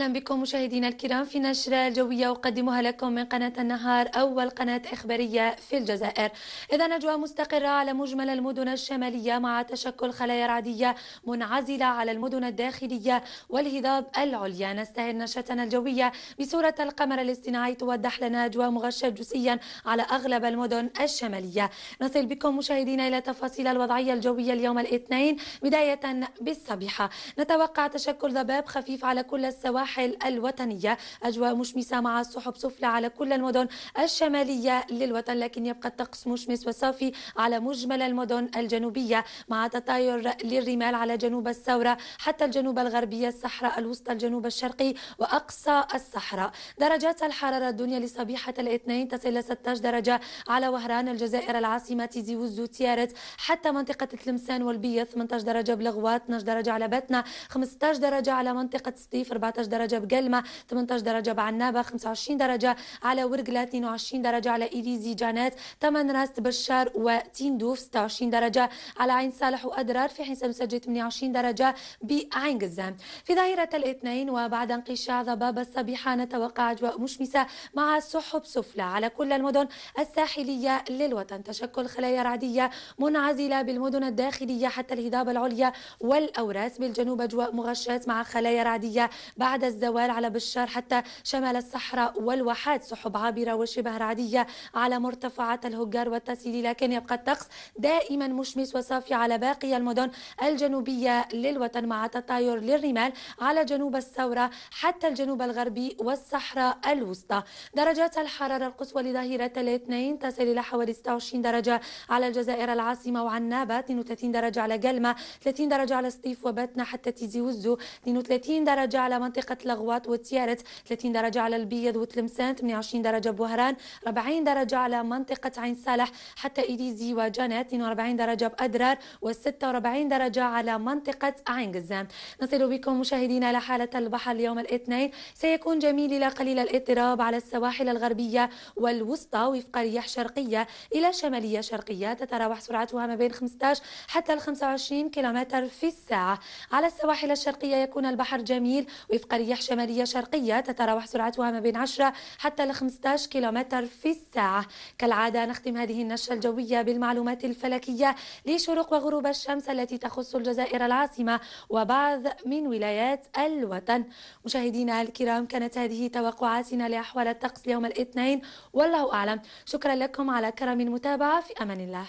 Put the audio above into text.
اهلا بكم مشاهدينا الكرام في نشرة جويه اقدمها لكم من قناة النهار اول قناة اخبارية في الجزائر. اذا اجواء مستقرة على مجمل المدن الشمالية مع تشكل خلايا رعدية منعزلة على المدن الداخلية والهضاب العليا. نستهل نشرتنا الجوية بصورة القمر الاصطناعي توضح لنا اجواء مغشاة جزئيا على اغلب المدن الشمالية. نصل بكم مشاهدينا الى تفاصيل الوضعية الجوية اليوم الاثنين بداية بالصبيحة. نتوقع تشكل ضباب خفيف على كل السواحل السواحل الوطنية أجواء مشمسة مع سحب سفلى على كل المدن الشمالية للوطن لكن يبقى الطقس مشمس وصافي على مجمل المدن الجنوبية مع تطاير للرمال على جنوب الثورة حتى الجنوب الغربية الصحراء الوسطى الجنوب الشرقي وأقصى الصحراء درجات الحرارة الدنيا لصبيحة الاثنين تصل 16 درجة على وهران الجزائر العاصمة تيزي وزو تيارت حتى منطقة تلمسان والبية 18 درجة بلغوات 12 درجة على باتنا 15 درجة على منطقة سطيف 14 درجة بقلمة 18 درجة بعنابة 25 درجة على ورقلة 22 درجة على إيريزي جانات 8 راس بشار وتيندوف 26 درجة على عين صالح وأدرار في حين سنسجل 28 درجة بعين قزام في ظهيرة الاثنين وبعد انقشاع ضباب الصبيحة نتوقع أجواء مشمسة مع سحب سفلى على كل المدن الساحلية للوطن تشكل خلايا رعدية منعزلة بالمدن الداخلية حتى الهضاب العليا والأوراس بالجنوب أجواء مغشاة مع خلايا رعدية بعد الزوال على بشار حتى شمال الصحراء والواحات سحب عابرة وشبه رعدية على مرتفعات الهجار والتسيلي لكن يبقى الطقس دائما مشمس وصافي على باقي المدن الجنوبية للوطن مع تطاير للرمال على جنوب الثورة حتى الجنوب الغربي والصحراء الوسطى درجات الحرارة القصوى لظهيرة الاثنين تصل إلى حوالي 26 درجة على الجزائر العاصمة وعنابة 32 درجة على قلمة 30 درجة على سطيف وباتنا حتى تيزي وزو 32 درجة على منطقة منطقة لغوات وتيارت 30 درجة على البيض وتلمسان 28 درجة بوهران 40 درجة على منطقة عين سالح حتى إيديزي وجنات 42 درجة بأدرار و46 درجة على منطقة عين قزام نصل بكم مشاهدينا إلى حالة البحر اليوم الاثنين سيكون جميل إلى قليل الاضطراب على السواحل الغربية والوسطى وفق رياح شرقية إلى شمالية شرقية تتراوح سرعتها ما بين 15 حتى ال 25 كيلومتر في الساعة على السواحل الشرقية يكون البحر جميل وفق رياح شمالية شرقية تتراوح سرعتها ما بين 10 حتى ل 15 كيلومتر في الساعة كالعادة نختم هذه النشرة الجوية بالمعلومات الفلكية لشروق وغروب الشمس التي تخص الجزائر العاصمة وبعض من ولايات الوطن مشاهدينا الكرام كانت هذه توقعاتنا لأحوال الطقس يوم الاثنين والله أعلم شكرا لكم على كرم المتابعة في أمان الله